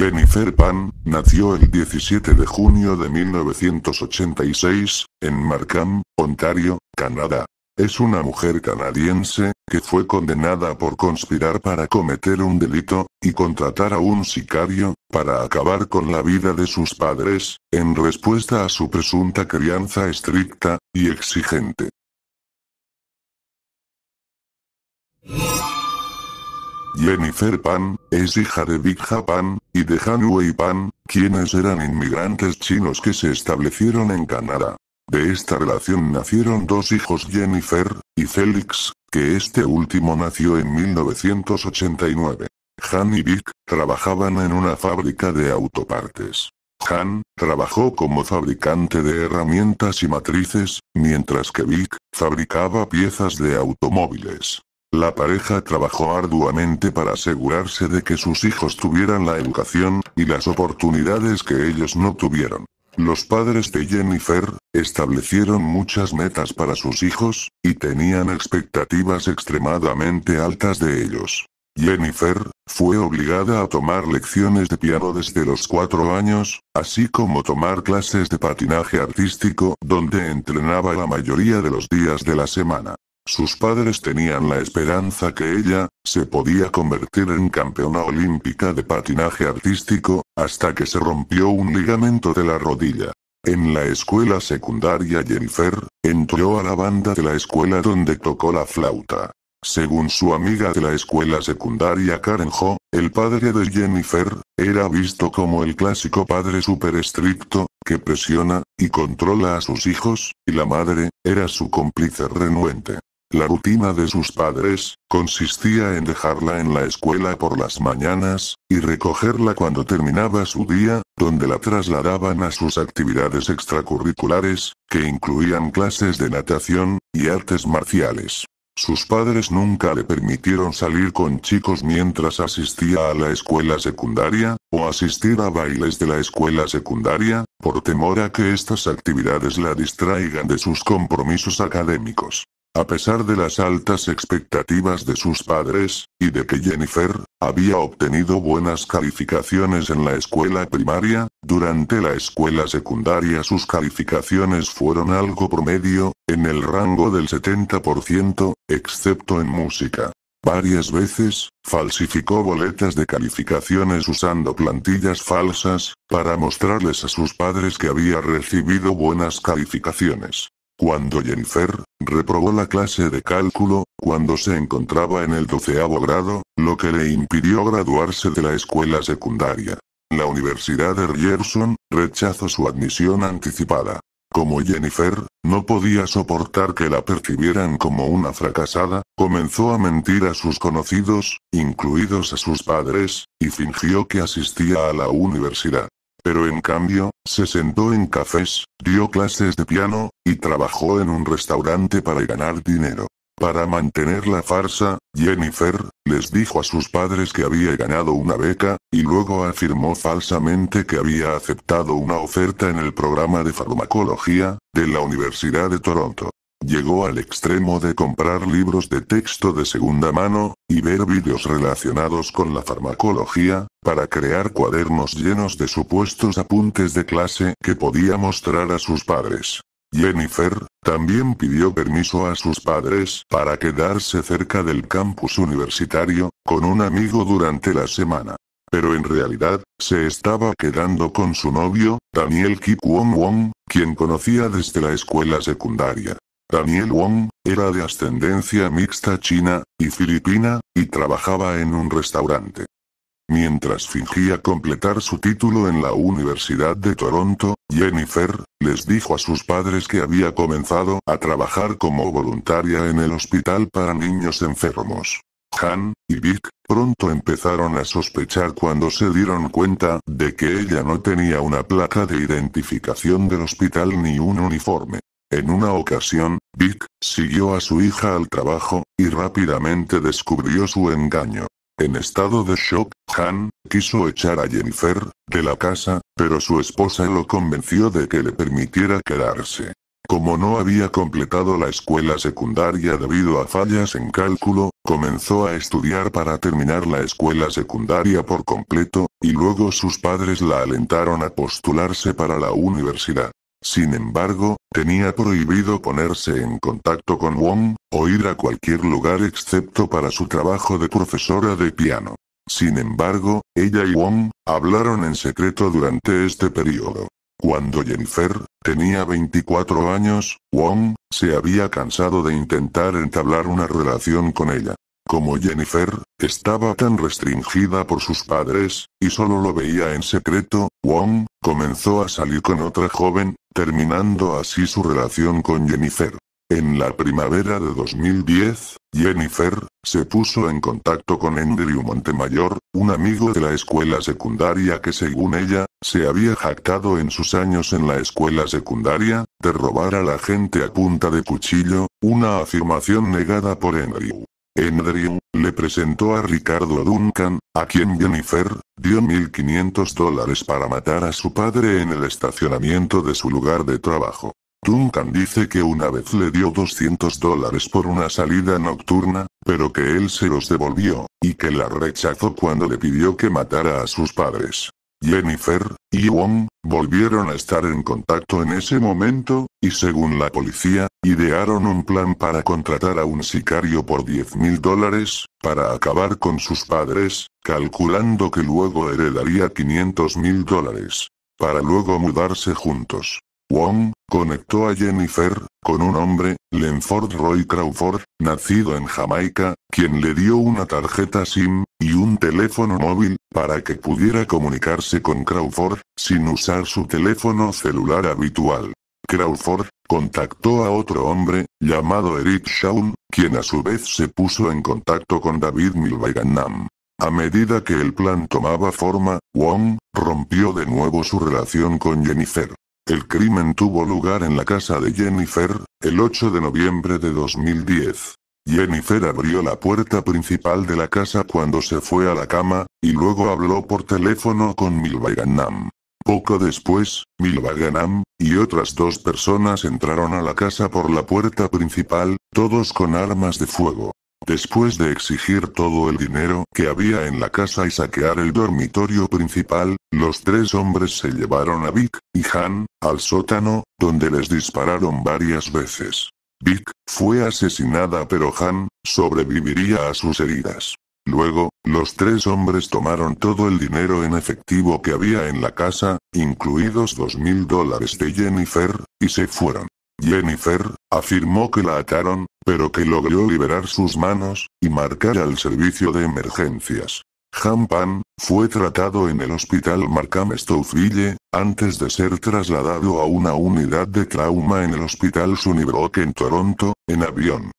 Jennifer Pan, nació el 17 de junio de 1986, en Markham, Ontario, Canadá. Es una mujer canadiense, que fue condenada por conspirar para cometer un delito, y contratar a un sicario, para acabar con la vida de sus padres, en respuesta a su presunta crianza estricta, y exigente. Jennifer Pan, es hija de Big Japan, y de Han Wei Pan, quienes eran inmigrantes chinos que se establecieron en Canadá. De esta relación nacieron dos hijos Jennifer, y Félix, que este último nació en 1989. Han y Vic, trabajaban en una fábrica de autopartes. Han, trabajó como fabricante de herramientas y matrices, mientras que Vic, fabricaba piezas de automóviles. La pareja trabajó arduamente para asegurarse de que sus hijos tuvieran la educación, y las oportunidades que ellos no tuvieron. Los padres de Jennifer, establecieron muchas metas para sus hijos, y tenían expectativas extremadamente altas de ellos. Jennifer, fue obligada a tomar lecciones de piano desde los cuatro años, así como tomar clases de patinaje artístico, donde entrenaba la mayoría de los días de la semana. Sus padres tenían la esperanza que ella, se podía convertir en campeona olímpica de patinaje artístico, hasta que se rompió un ligamento de la rodilla. En la escuela secundaria Jennifer, entró a la banda de la escuela donde tocó la flauta. Según su amiga de la escuela secundaria Karen Ho, el padre de Jennifer, era visto como el clásico padre súper estricto, que presiona y controla a sus hijos, y la madre, era su cómplice renuente. La rutina de sus padres, consistía en dejarla en la escuela por las mañanas, y recogerla cuando terminaba su día, donde la trasladaban a sus actividades extracurriculares, que incluían clases de natación, y artes marciales. Sus padres nunca le permitieron salir con chicos mientras asistía a la escuela secundaria, o asistir a bailes de la escuela secundaria, por temor a que estas actividades la distraigan de sus compromisos académicos. A pesar de las altas expectativas de sus padres, y de que Jennifer, había obtenido buenas calificaciones en la escuela primaria, durante la escuela secundaria sus calificaciones fueron algo promedio, en el rango del 70%, excepto en música. Varias veces, falsificó boletas de calificaciones usando plantillas falsas, para mostrarles a sus padres que había recibido buenas calificaciones. Cuando Jennifer, Reprobó la clase de cálculo, cuando se encontraba en el doceavo grado, lo que le impidió graduarse de la escuela secundaria. La Universidad de Rierson rechazó su admisión anticipada. Como Jennifer, no podía soportar que la percibieran como una fracasada, comenzó a mentir a sus conocidos, incluidos a sus padres, y fingió que asistía a la universidad pero en cambio, se sentó en cafés, dio clases de piano, y trabajó en un restaurante para ganar dinero. Para mantener la farsa, Jennifer, les dijo a sus padres que había ganado una beca, y luego afirmó falsamente que había aceptado una oferta en el programa de farmacología, de la Universidad de Toronto. Llegó al extremo de comprar libros de texto de segunda mano, y ver vídeos relacionados con la farmacología, para crear cuadernos llenos de supuestos apuntes de clase que podía mostrar a sus padres. Jennifer, también pidió permiso a sus padres para quedarse cerca del campus universitario, con un amigo durante la semana. Pero en realidad, se estaba quedando con su novio, Daniel Ki Wong, quien conocía desde la escuela secundaria. Daniel Wong, era de ascendencia mixta china y filipina, y trabajaba en un restaurante. Mientras fingía completar su título en la Universidad de Toronto, Jennifer, les dijo a sus padres que había comenzado a trabajar como voluntaria en el hospital para niños enfermos. Han y Vic pronto empezaron a sospechar cuando se dieron cuenta de que ella no tenía una placa de identificación del hospital ni un uniforme. En una ocasión, Vic, siguió a su hija al trabajo, y rápidamente descubrió su engaño. En estado de shock, Han, quiso echar a Jennifer, de la casa, pero su esposa lo convenció de que le permitiera quedarse. Como no había completado la escuela secundaria debido a fallas en cálculo, comenzó a estudiar para terminar la escuela secundaria por completo, y luego sus padres la alentaron a postularse para la universidad. Sin embargo, tenía prohibido ponerse en contacto con Wong, o ir a cualquier lugar excepto para su trabajo de profesora de piano. Sin embargo, ella y Wong, hablaron en secreto durante este periodo. Cuando Jennifer tenía 24 años, Wong se había cansado de intentar entablar una relación con ella. Como Jennifer estaba tan restringida por sus padres, y solo lo veía en secreto, Wong Comenzó a salir con otra joven, terminando así su relación con Jennifer. En la primavera de 2010, Jennifer, se puso en contacto con Andrew Montemayor, un amigo de la escuela secundaria que según ella, se había jactado en sus años en la escuela secundaria, de robar a la gente a punta de cuchillo, una afirmación negada por Andrew. Andrew, le presentó a Ricardo Duncan, a quien Jennifer, dio 1.500 dólares para matar a su padre en el estacionamiento de su lugar de trabajo. Duncan dice que una vez le dio 200 dólares por una salida nocturna, pero que él se los devolvió, y que la rechazó cuando le pidió que matara a sus padres. Jennifer y Wong volvieron a estar en contacto en ese momento, y según la policía, idearon un plan para contratar a un sicario por 10 mil dólares, para acabar con sus padres, calculando que luego heredaría 500 mil dólares, para luego mudarse juntos. Wong, conectó a Jennifer, con un hombre, Lenford Roy Crawford, nacido en Jamaica, quien le dio una tarjeta SIM, y un teléfono móvil, para que pudiera comunicarse con Crawford, sin usar su teléfono celular habitual. Crawford, contactó a otro hombre, llamado Eric Shaun, quien a su vez se puso en contacto con David Milvaganam. A medida que el plan tomaba forma, Wong, rompió de nuevo su relación con Jennifer. El crimen tuvo lugar en la casa de Jennifer, el 8 de noviembre de 2010. Jennifer abrió la puerta principal de la casa cuando se fue a la cama, y luego habló por teléfono con Milvaganam. Poco después, Milvaganam, y otras dos personas entraron a la casa por la puerta principal, todos con armas de fuego. Después de exigir todo el dinero que había en la casa y saquear el dormitorio principal, los tres hombres se llevaron a Vic y Han al sótano, donde les dispararon varias veces. Vic fue asesinada pero Han sobreviviría a sus heridas. Luego, los tres hombres tomaron todo el dinero en efectivo que había en la casa, incluidos dos mil dólares de Jennifer, y se fueron. Jennifer Afirmó que la ataron, pero que logró liberar sus manos, y marcar al servicio de emergencias. Han Pan, fue tratado en el hospital Markham Stouffville, antes de ser trasladado a una unidad de trauma en el hospital Sunnybrook en Toronto, en avión.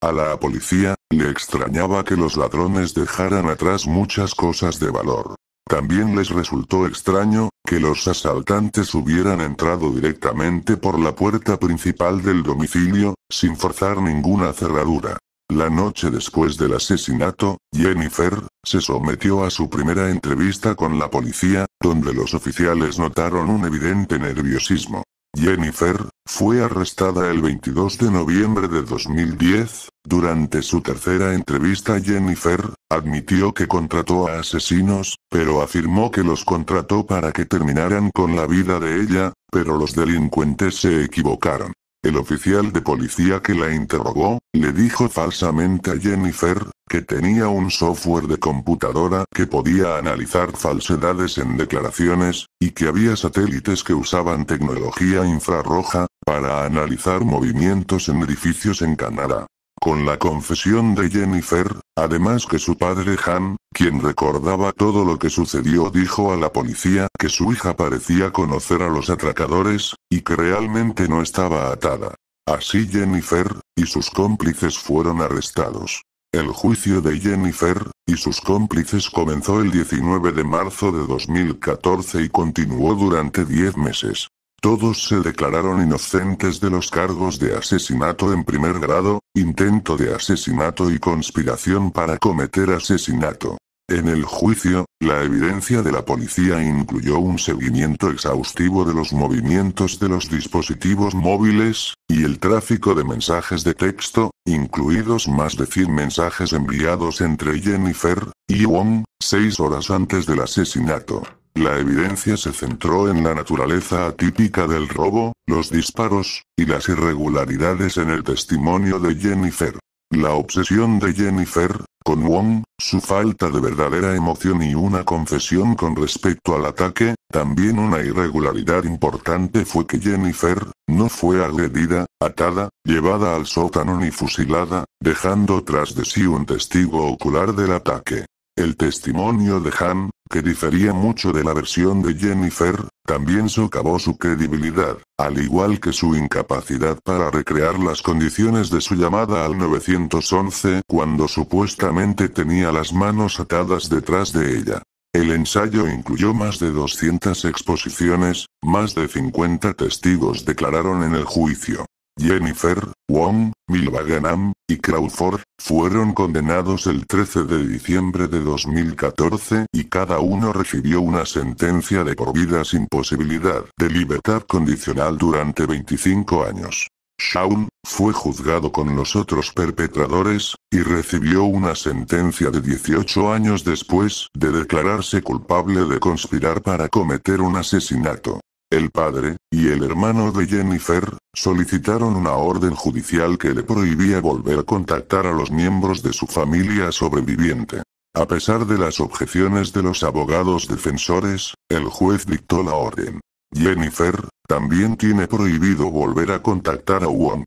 A la policía, le extrañaba que los ladrones dejaran atrás muchas cosas de valor. También les resultó extraño, que los asaltantes hubieran entrado directamente por la puerta principal del domicilio, sin forzar ninguna cerradura. La noche después del asesinato, Jennifer, se sometió a su primera entrevista con la policía, donde los oficiales notaron un evidente nerviosismo. Jennifer, fue arrestada el 22 de noviembre de 2010. Durante su tercera entrevista Jennifer, Admitió que contrató a asesinos, pero afirmó que los contrató para que terminaran con la vida de ella, pero los delincuentes se equivocaron. El oficial de policía que la interrogó, le dijo falsamente a Jennifer, que tenía un software de computadora que podía analizar falsedades en declaraciones, y que había satélites que usaban tecnología infrarroja, para analizar movimientos en edificios en Canadá con la confesión de Jennifer, además que su padre Han, quien recordaba todo lo que sucedió dijo a la policía que su hija parecía conocer a los atracadores, y que realmente no estaba atada. Así Jennifer, y sus cómplices fueron arrestados. El juicio de Jennifer, y sus cómplices comenzó el 19 de marzo de 2014 y continuó durante 10 meses. Todos se declararon inocentes de los cargos de asesinato en primer grado, intento de asesinato y conspiración para cometer asesinato. En el juicio, la evidencia de la policía incluyó un seguimiento exhaustivo de los movimientos de los dispositivos móviles, y el tráfico de mensajes de texto, incluidos más de 100 mensajes enviados entre Jennifer y Wong, seis horas antes del asesinato. La evidencia se centró en la naturaleza atípica del robo, los disparos, y las irregularidades en el testimonio de Jennifer. La obsesión de Jennifer, con Wong, su falta de verdadera emoción y una confesión con respecto al ataque, también una irregularidad importante fue que Jennifer, no fue agredida, atada, llevada al sótano ni fusilada, dejando tras de sí un testigo ocular del ataque. El testimonio de Han, que difería mucho de la versión de Jennifer, también socavó su credibilidad, al igual que su incapacidad para recrear las condiciones de su llamada al 911 cuando supuestamente tenía las manos atadas detrás de ella. El ensayo incluyó más de 200 exposiciones, más de 50 testigos declararon en el juicio. Jennifer, Wong, Milvaganam, y Crawford, fueron condenados el 13 de diciembre de 2014 y cada uno recibió una sentencia de por vida sin posibilidad de libertad condicional durante 25 años. Shaun, fue juzgado con los otros perpetradores, y recibió una sentencia de 18 años después de declararse culpable de conspirar para cometer un asesinato. El padre, y el hermano de Jennifer, solicitaron una orden judicial que le prohibía volver a contactar a los miembros de su familia sobreviviente. A pesar de las objeciones de los abogados defensores, el juez dictó la orden. Jennifer, también tiene prohibido volver a contactar a Wong.